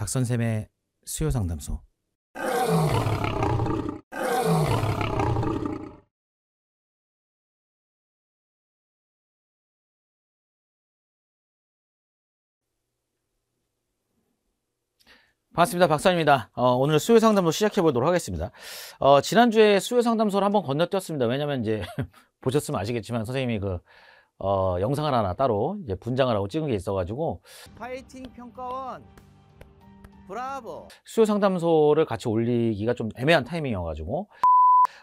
박선샘의 수요 상담소. 반갑습니다. 박사입니다. 어, 오늘 수요 상담소 시작해 보도록 하겠습니다. 어, 지난주에 수요 상담소를 한번 건너뛰었습니다. 왜냐면 이제 보셨으면 아시겠지만 선생님이 그 어, 영상을 하나 따로 이제 분장을 하고 찍은 게 있어가지고 파이팅 평가원 브라보. 수요 상담소를 같이 올리기가 좀 애매한 타이밍이어가지고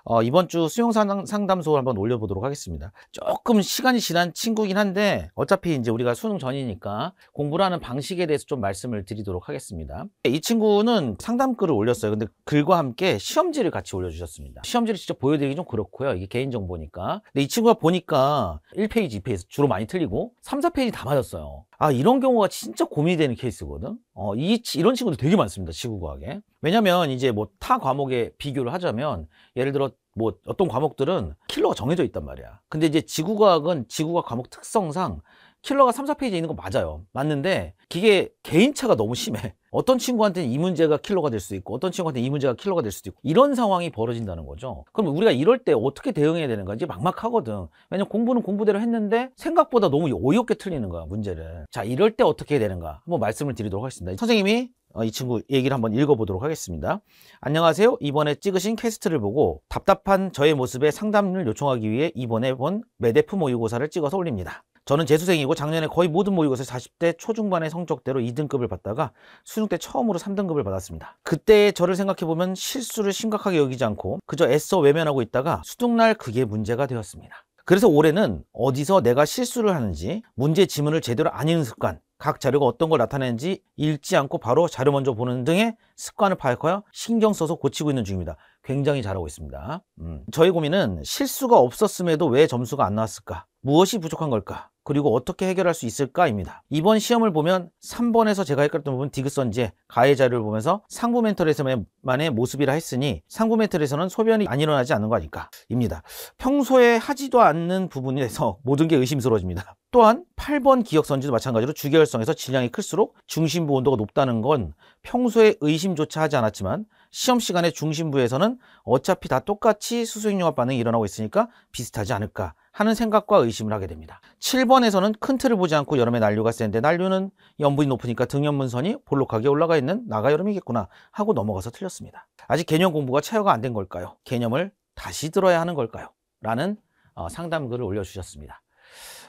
어, 이번 주 수용 상담소 한번 올려보도록 하겠습니다. 조금 시간이 지난 친구긴 한데 어차피 이제 우리가 수능 전이니까 공부를 하는 방식에 대해서 좀 말씀을 드리도록 하겠습니다. 이 친구는 상담글을 올렸어요. 근데 글과 함께 시험지를 같이 올려주셨습니다. 시험지를 직접 보여드리기 좀 그렇고요. 이게 개인정보니까. 근데 이 친구가 보니까 1페이지, 2페이지 주로 많이 틀리고 3, 4페이지 다 맞았어요. 아 이런 경우가 진짜 고민이 되는 케이스거든 어, 이, 이런 친구들 되게 많습니다 지구과학에 왜냐면 이제 뭐 타 과목에 비교를 하자면 예를 들어 뭐 어떤 과목들은 킬러가 정해져 있단 말이야 근데 이제 지구과학은 지구과학 과목 특성상 킬러가 3, 4페이지에 있는 거 맞아요. 맞는데 이게 개인차가 너무 심해. 어떤 친구한테는 이 문제가 킬러가 될 수 있고 어떤 친구한테는 이 문제가 킬러가 될 수도 있고 이런 상황이 벌어진다는 거죠. 그럼 우리가 이럴 때 어떻게 대응해야 되는 건지 막막하거든. 왜냐면 공부는 공부대로 했는데 생각보다 너무 어이없게 틀리는 거야 문제를. 자 이럴 때 어떻게 해야 되는가 한번 말씀을 드리도록 하겠습니다. 선생님이 어, 이 친구 얘기를 한번 읽어보도록 하겠습니다. 안녕하세요. 이번에 찍으신 캐스트를 보고 답답한 저의 모습에 상담을 요청하기 위해 이번에 본 매대프 모유고사를 찍어서 올립니다. 저는 재수생이고 작년에 거의 모든 모의고사 40대 초중반의 성적대로 2등급을 받다가 수능 때 처음으로 3등급을 받았습니다. 그때 저를 생각해보면 실수를 심각하게 여기지 않고 그저 애써 외면하고 있다가 수능날 그게 문제가 되었습니다. 그래서 올해는 어디서 내가 실수를 하는지 문제 지문을 제대로 안 읽는 습관 각 자료가 어떤 걸 나타내는지 읽지 않고 바로 자료 먼저 보는 등의 습관을 파악하여 신경 써서 고치고 있는 중입니다. 굉장히 잘하고 있습니다. 음. 저희 고민은 실수가 없었음에도 왜 점수가 안 나왔을까? 무엇이 부족한 걸까? 그리고 어떻게 해결할 수 있을까입니다. 이번 시험을 보면 3번에서 제가 헷갈렸던 부분 디귿선제 가해 자료를 보면서 상부 멘털에서만의 모습이라 했으니 상부 멘털에서는 소변이 안 일어나지 않는 거 아닐까 입니다. 평소에 하지도 않는 부분에서 모든 게 의심스러워집니다. 또한 8번 기억선지도 마찬가지로 주결성에서 질량이 클수록 중심부 온도가 높다는 건 평소에 의심조차 하지 않았지만 시험 시간의 중심부에서는 어차피 다 똑같이 수수익률화 반응이 일어나고 있으니까 비슷하지 않을까 하는 생각과 의심을 하게 됩니다. 7번에서는 큰 틀을 보지 않고 여름에 난류가 센데 난류는 염분이 높으니까 등염문선이 볼록하게 올라가 있는 나가 여름이겠구나 하고 넘어가서 틀렸습니다. 아직 개념 공부가 차여가 안 된 걸까요? 개념을 다시 들어야 하는 걸까요? 라는 어, 상담글을 올려주셨습니다.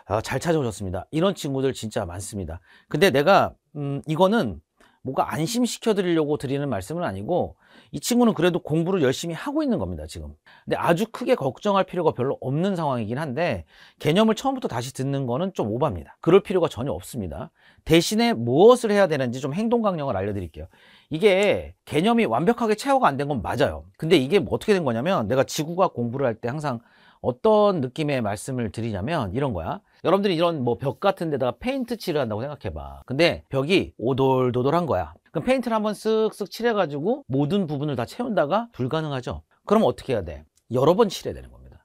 어, 잘 찾아오셨습니다. 이런 친구들 진짜 많습니다. 근데 내가 음, 이거는 뭐가 안심시켜 드리려고 드리는 말씀은 아니고 이 친구는 그래도 공부를 열심히 하고 있는 겁니다 지금 근데 아주 크게 걱정할 필요가 별로 없는 상황이긴 한데 개념을 처음부터 다시 듣는 거는 좀 오바입니다 그럴 필요가 전혀 없습니다 대신에 무엇을 해야 되는지 좀 행동 강령을 알려드릴게요 이게 개념이 완벽하게 채워가안 된 건 맞아요 근데 이게 뭐 어떻게 된 거냐면 내가 지구과 공부를 할 때 항상 어떤 느낌의 말씀을 드리냐면 이런 거야 여러분들이 이런 뭐 벽 같은 데다가 페인트 칠을 한다고 생각해봐 근데 벽이 오돌도돌한 거야 그럼 페인트를 한번 쓱쓱 칠해가지고 모든 부분을 다 채운다가 불가능하죠 그럼 어떻게 해야 돼? 여러 번 칠해야 되는 겁니다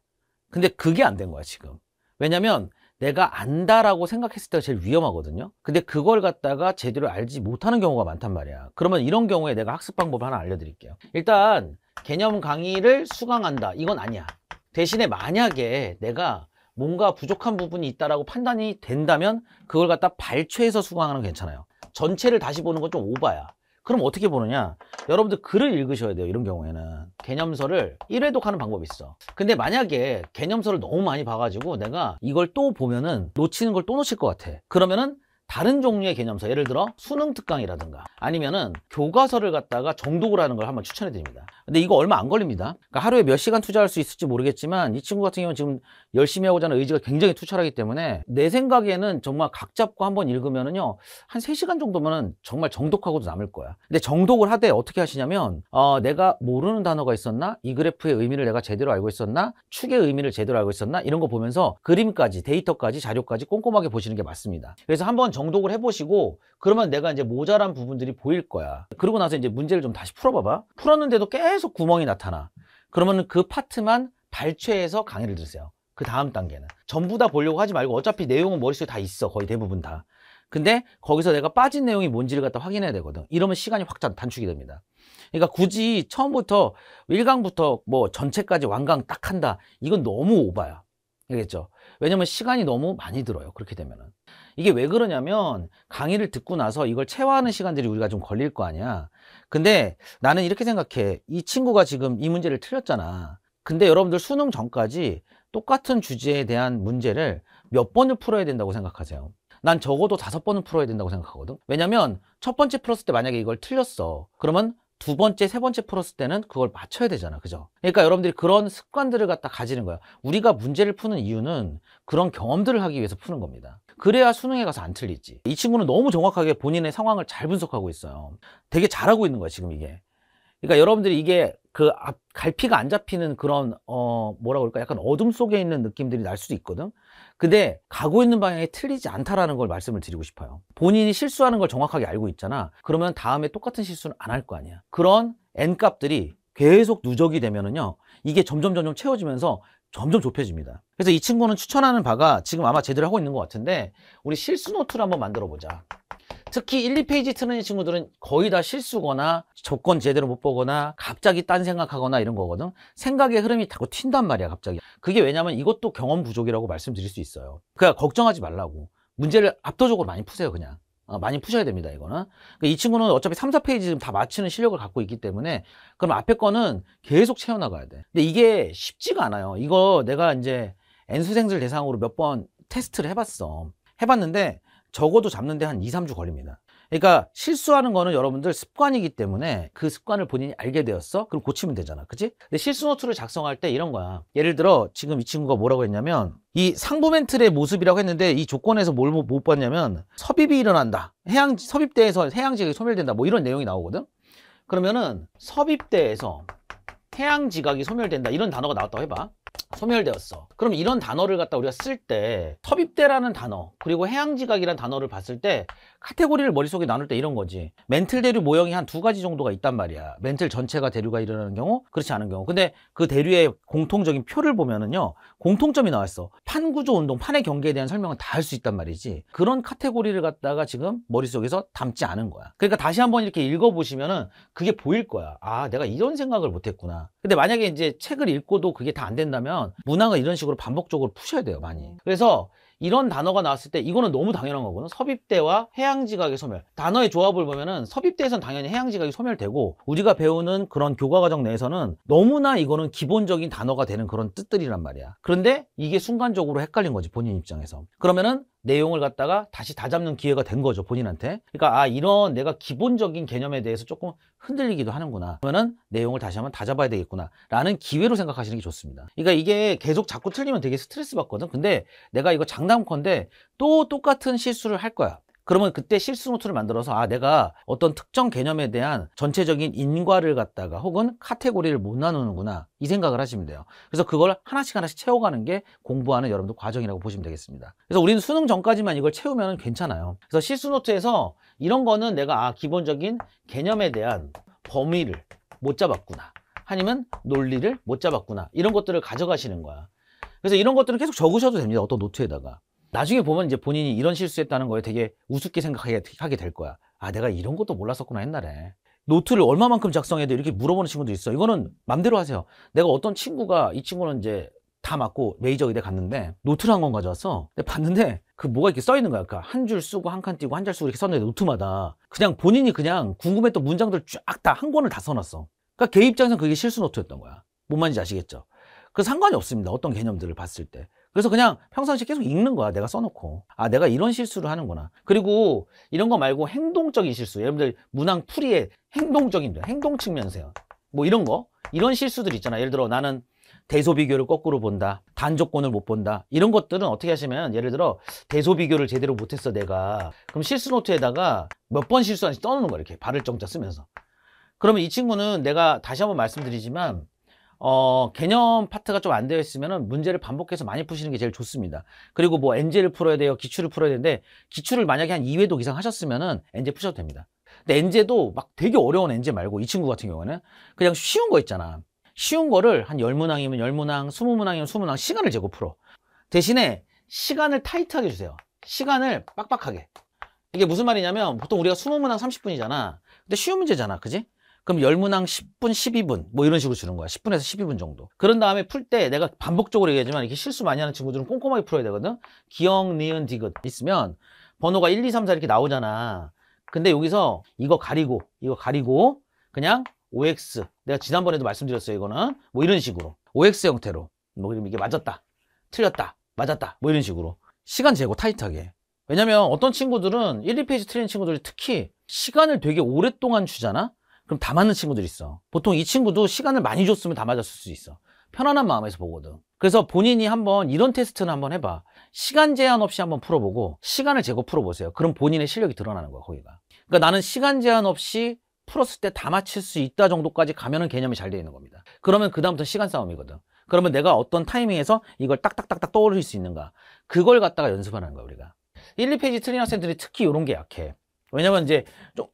근데 그게 안 된 거야 지금 왜냐면 내가 안다라고 생각했을 때가 제일 위험하거든요 근데 그걸 갖다가 제대로 알지 못하는 경우가 많단 말이야 그러면 이런 경우에 내가 학습 방법을 하나 알려드릴게요 일단 개념 강의를 수강한다 이건 아니야 대신에 만약에 내가 뭔가 부족한 부분이 있다라고 판단이 된다면 그걸 갖다 발췌해서 수강하는 건 괜찮아요. 전체를 다시 보는 건 좀 오바야. 그럼 어떻게 보느냐? 여러분들 글을 읽으셔야 돼요. 이런 경우에는 개념서를 1회독하는 방법이 있어. 근데 만약에 개념서를 너무 많이 봐가지고 내가 이걸 또 보면은 놓치는 걸 또 놓칠 것 같아. 그러면은 다른 종류의 개념서 예를 들어 수능 특강이라든가 아니면은 교과서를 갖다가 정독을 하는 걸 한번 추천해 드립니다 근데 이거 얼마 안 걸립니다 그러니까 하루에 몇 시간 투자할 수 있을지 모르겠지만 이 친구 같은 경우는 지금 열심히 하고자 하는 의지가 굉장히 투철하기 때문에 내 생각에는 정말 각 잡고 한번 읽으면은요 한3시간 정도면은 정말 정독하고도 남을 거야 근데 정독을 하되 어떻게 하시냐면 어, 내가 모르는 단어가 있었나 이 그래프의 의미를 내가 제대로 알고 있었나 축의 의미를 제대로 알고 있었나 이런 거 보면서 그림까지 데이터까지 자료까지 꼼꼼하게 보시는 게 맞습니다 그래서 한번 정 정독을 해보시고 그러면 내가 이제 모자란 부분들이 보일 거야. 그러고 나서 이제 문제를 좀 다시 풀어봐봐. 풀었는데도 계속 구멍이 나타나. 그러면 그 파트만 발췌해서 강의를 들으세요. 그 다음 단계는. 전부 다 보려고 하지 말고 어차피 내용은 머릿속에 다 있어. 거의 대부분 다. 근데 거기서 내가 빠진 내용이 뭔지를 갖다 확인해야 되거든. 이러면 시간이 확 단축이 됩니다. 그러니까 굳이 처음부터 1강부터 뭐 전체까지 완강 딱 한다. 이건 너무 오바야. 알겠죠? 왜냐면 시간이 너무 많이 들어요. 그렇게 되면은. 이게 왜 그러냐면 강의를 듣고 나서 이걸 체화하는 시간들이 우리가 좀 걸릴 거 아니야. 근데 나는 이렇게 생각해. 이 친구가 지금 이 문제를 틀렸잖아. 근데 여러분들 수능 전까지 똑같은 주제에 대한 문제를 몇 번을 풀어야 된다고 생각하세요? 난 적어도 다섯 번은 풀어야 된다고 생각하거든 왜냐면 첫 번째 풀었을 때 만약에 이걸 틀렸어 그러면 두 번째, 세 번째 풀었을 때는 그걸 맞춰야 되잖아. 그죠? 그러니까 여러분들이 그런 습관들을 갖다 가지는 거야. 우리가 문제를 푸는 이유는 그런 경험들을 하기 위해서 푸는 겁니다. 그래야 수능에 가서 안 틀리지. 이 친구는 너무 정확하게 본인의 상황을 잘 분석하고 있어요. 되게 잘하고 있는 거야, 지금 이게. 그러니까 여러분들이 이게 그 앞, 갈피가 안 잡히는 그런 어뭐라그럴까 약간 어둠 속에 있는 느낌들이 날 수도 있거든 근데 가고 있는 방향이 틀리지 않다라는 걸 말씀을 드리고 싶어요 본인이 실수하는 걸 정확하게 알고 있잖아 그러면 다음에 똑같은 실수는 안 할 거 아니야 그런 N값들이 계속 누적이 되면은요 이게 점점 점점 채워지면서 점점 좁혀집니다 그래서 이 친구는 추천하는 바가 지금 아마 제대로 하고 있는 것 같은데 우리 실수 노트를 한번 만들어 보자 특히 1, 2페이지 트는 친구들은 거의 다 실수거나 조건 제대로 못 보거나 갑자기 딴 생각하거나 이런 거거든 생각의 흐름이 자꾸 튄단 말이야 갑자기 그게 왜냐면 이것도 경험 부족이라고 말씀드릴 수 있어요 그러 그러니까 걱정하지 말라고 문제를 압도적으로 많이 푸세요 그냥 어, 많이 푸셔야 됩니다 이거는 그러니까 이 친구는 어차피 3, 4페이지 다 맞추는 실력을 갖고 있기 때문에 그럼 앞에 거는 계속 채워나가야 돼 근데 이게 쉽지가 않아요 이거 내가 이제 N수생들 대상으로 몇 번 테스트를 해봤어 해봤는데 적어도 잡는데 한 2, 3주 걸립니다. 그러니까 실수하는 거는 여러분들 습관이기 때문에 그 습관을 본인이 알게 되었어? 그럼 고치면 되잖아. 그치? 근데 실수 노트를 작성할 때 이런 거야. 예를 들어 지금 이 친구가 뭐라고 했냐면 이 상부 멘틀의 모습이라고 했는데 이 조건에서 뭘 못 봤냐면 섭입이 일어난다. 해양 섭입대에서 해양지각이 소멸된다. 뭐 이런 내용이 나오거든. 그러면은 섭입대에서 해양지각이 소멸된다. 이런 단어가 나왔다고 해봐. 소멸되었어. 그럼 이런 단어를 갖다 우리가 쓸 때 섭입대라는 단어 그리고 해양지각이라는 단어를 봤을 때 카테고리를 머릿속에 나눌 때 이런 거지. 멘틀 대류 모형이 한 두 가지 정도가 있단 말이야. 멘틀 전체가 대류가 일어나는 경우 그렇지 않은 경우. 근데 그 대류의 공통적인 표를 보면은요. 공통점이 나왔어. 판구조 운동, 판의 경계에 대한 설명을다 할 수 있단 말이지. 그런 카테고리를 갖다가 지금 머릿속에서 담지 않은 거야. 그러니까 다시 한번 이렇게 읽어보시면은 그게 보일 거야. 아 내가 이런 생각을 못했구나. 근데 만약에 이제 책을 읽고도 그게 다 안 된다면 하려면 문항을 이런 식으로 반복적으로 푸셔야 돼요 많이 그래서 이런 단어가 나왔을 때 이거는 너무 당연한 거거든 섭입대와 해양지각의 소멸 단어의 조합을 보면은 섭입대에선 당연히 해양지각이 소멸되고 우리가 배우는 그런 교과과정 내에서는 너무나 이거는 기본적인 단어가 되는 그런 뜻들이란 말이야 그런데 이게 순간적으로 헷갈린 거지 본인 입장에서 그러면은 내용을 갖다가 다시 다 잡는 기회가 된 거죠 본인한테 그러니까 아 이런 내가 기본적인 개념에 대해서 조금 흔들리기도 하는구나 그러면은 내용을 다시 한번 다 잡아야 되겠구나 라는 기회로 생각하시는 게 좋습니다 그러니까 이게 계속 자꾸 틀리면 되게 스트레스 받거든 근데 내가 이거 장담컨대 또 똑같은 실수를 할 거야 그러면 그때 실수 노트를 만들어서 아 내가 어떤 특정 개념에 대한 전체적인 인과를 갖다가 혹은 카테고리를 못 나누는구나 이 생각을 하시면 돼요 그래서 그걸 하나씩 하나씩 채워가는 게 공부하는 여러분들 과정이라고 보시면 되겠습니다 그래서 우리는 수능 전까지만 이걸 채우면 괜찮아요 그래서 실수 노트에서 이런 거는 내가 아 기본적인 개념에 대한 범위를 못 잡았구나 아니면 논리를 못 잡았구나 이런 것들을 가져가시는 거야 그래서 이런 것들은 계속 적으셔도 됩니다 어떤 노트에다가 나중에 보면 이제 본인이 이런 실수했다는 거에 되게 우습게 생각하게 될 거야. 아, 내가 이런 것도 몰랐었구나, 옛날에. 노트를 얼마만큼 작성해야 돼? 이렇게 물어보는 친구도 있어. 이거는 맘대로 하세요. 내가 어떤 친구가 이 친구는 이제 다 맞고 메이저 의대 갔는데 노트를 한 권 가져왔어. 근데 봤는데 그 뭐가 이렇게 써 있는 거야. 그러니까 한 줄 쓰고 한 칸 띄고 한 줄 쓰고 이렇게 썼는데 노트마다 그냥 본인이 그냥 궁금했던 문장들 쫙 다 한 권을 다 써놨어. 그러니까 개 입장에서는 그게 실수 노트였던 거야. 뭔 말인지 아시겠죠? 그 상관이 없습니다. 어떤 개념들을 봤을 때. 그래서 그냥 평상시 계속 읽는 거야 내가 써놓고 아 내가 이런 실수를 하는구나 그리고 이런 거 말고 행동적인 실수 여러분들 문항 풀이에 행동적인 행동 측면에서요 뭐 이런 거 이런 실수들 있잖아 예를 들어 나는 대소비교를 거꾸로 본다 단조건을 못 본다 이런 것들은 어떻게 하시면 예를 들어 대소비교를 제대로 못했어 내가 그럼 실수 노트에다가 몇 번 실수한지 떠놓는 거야 이렇게 발을 정자 쓰면서 그러면 이 친구는 내가 다시 한번 말씀드리지만 어, 개념 파트가 좀 안 되어 있으면 문제를 반복해서 많이 푸시는 게 제일 좋습니다. 그리고 뭐엔 g 를 풀어야 돼요. 기출을 풀어야 되는데 기출을 만약에 한 2회독 이상 하셨으면엔 n 푸셔도 됩니다. 근데 엔 g 도막 되게 어려운 엔 g 말고 이 친구 같은 경우는 그냥 쉬운 거 있잖아. 쉬운 거를 한 10문항이면 10문항, 20문항이면 20문항 시간을 재고 풀어. 대신에 시간을 타이트하게 주세요. 시간을 빡빡하게. 이게 무슨 말이냐면 보통 우리가 20문항 30분이잖아. 근데 쉬운 문제잖아. 그지? 그럼 열문항 10분, 12분 뭐 이런 식으로 주는 거야. 10분에서 12분 정도. 그런 다음에 풀 때 내가 반복적으로 얘기하지만 이렇게 실수 많이 하는 친구들은 꼼꼼하게 풀어야 되거든. 기억, 니은, 디귿 있으면 번호가 1, 2, 3, 4 이렇게 나오잖아. 근데 여기서 이거 가리고 이거 가리고 그냥 OX 내가 지난번에도 말씀드렸어요 이거는 뭐 이런 식으로 OX 형태로 뭐 그럼 이게 맞았다 틀렸다 맞았다 뭐 이런 식으로 시간 재고 타이트하게 왜냐면 어떤 친구들은 1, 2페이지 틀린 친구들이 특히 시간을 되게 오랫동안 주잖아 그럼 다 맞는 친구들이 있어 보통 이 친구도 시간을 많이 줬으면 다 맞았을 수 있어 편안한 마음에서 보거든 그래서 본인이 한번 이런 테스트는 한번 해봐 시간 제한 없이 한번 풀어보고 시간을 제거 풀어보세요 그럼 본인의 실력이 드러나는 거야 거기가 그러니까 나는 시간 제한 없이 풀었을 때 다 맞힐 수 있다 정도까지 가면은 개념이 잘 되어 있는 겁니다 그러면 그 다음부터 시간 싸움이거든 그러면 내가 어떤 타이밍에서 이걸 딱딱딱딱 떠올릴 수 있는가 그걸 갖다가 연습하는 거야 우리가 1, 2페이지 틀린 학생들이 특히 이런 게 약해 왜냐면 이제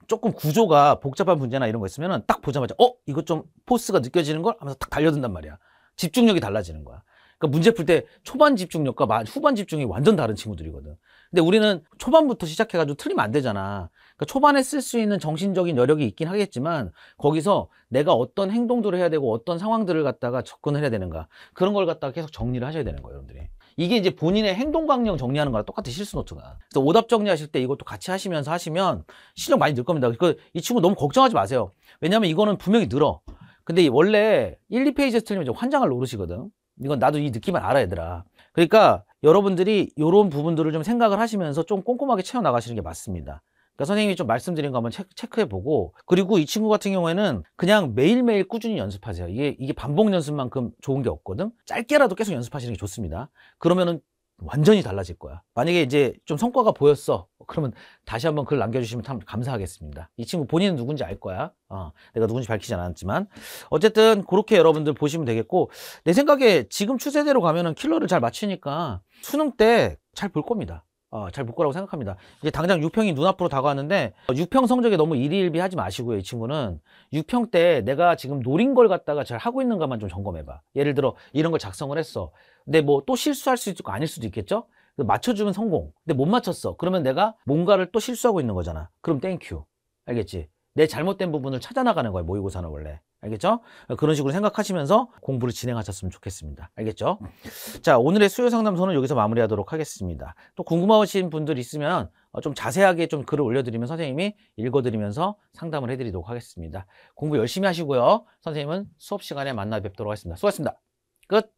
조금 구조가 복잡한 문제나 이런 거 있으면 딱 보자마자 어? 이거 좀 포스가 느껴지는 걸 하면서 딱 달려든단 말이야. 집중력이 달라지는 거야. 그러니까 문제 풀 때 초반 집중력과 후반 집중이 완전 다른 친구들이거든. 근데 우리는 초반부터 시작해가지고 틀리면 안 되잖아. 그러니까 초반에 쓸 수 있는 정신적인 여력이 있긴 하겠지만 거기서 내가 어떤 행동들을 해야 되고 어떤 상황들을 갖다가 접근을 해야 되는가 그런 걸 갖다가 계속 정리를 하셔야 되는 거예요, 여러분들이. 이게 이제 본인의 행동 강령 정리하는 거랑 똑같은 실수 노트가. 그래서 오답 정리하실 때 이것도 같이 하시면서 하시면 실력 많이 늘 겁니다. 그이 친구 너무 걱정하지 마세요. 왜냐면 하 이거는 분명히 늘어. 근데 원래 1, 2페이지에서 틀리면 환장을 노르시거든. 이건 나도 이 느낌을 알아 얘들아. 그러니까 여러분들이 이런 부분들을 좀 생각을 하시면서 좀 꼼꼼하게 채워 나가시는 게 맞습니다. 그러니까 선생님이 좀 말씀드린 거 한번 체크, 해보고 그리고 이 친구 같은 경우에는 그냥 매일매일 꾸준히 연습하세요. 이게, 이게 반복 연습만큼 좋은 게 없거든. 짧게라도 계속 연습하시는 게 좋습니다. 그러면은 완전히 달라질 거야. 만약에 이제 좀 성과가 보였어. 그러면 다시 한번 글 남겨주시면 참 감사하겠습니다. 이 친구 본인은 누군지 알 거야. 어, 내가 누군지 밝히지 않았지만. 어쨌든 그렇게 여러분들 보시면 되겠고, 내 생각에 지금 추세대로 가면은 킬러를 잘 맞추니까 수능 때 잘 볼 겁니다. 어, 잘볼 거라고 생각합니다. 이제 당장 6평이 눈앞으로 다가왔는데 6평 어, 성적에 너무 일희일비 하지 마시고요. 이 친구는 6평 때 내가 지금 노린 걸 갖다가 잘 하고 있는가만 좀 점검해봐. 예를 들어 이런 걸 작성을 했어. 근데 뭐 또 실수할 수 있고 아닐 수도 있겠죠? 그 맞춰주면 성공. 근데 못 맞췄어. 그러면 내가 뭔가를 또 실수하고 있는 거잖아. 그럼 땡큐. 알겠지? 내 잘못된 부분을 찾아 나가는 거야. 모의고사는 원래. 알겠죠? 어, 그런 식으로 생각하시면서 공부를 진행하셨으면 좋겠습니다. 알겠죠? 음. 자, 오늘의 수요 상담소는 여기서 마무리하도록 하겠습니다. 또 궁금하신 분들 있으면 어, 좀 자세하게 좀 글을 올려드리면 선생님이 읽어드리면서 상담을 해드리도록 하겠습니다. 공부 열심히 하시고요. 선생님은 수업 시간에 만나 뵙도록 하겠습니다. 수고하셨습니다. 끝!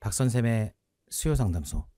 박선생의 수요 상담소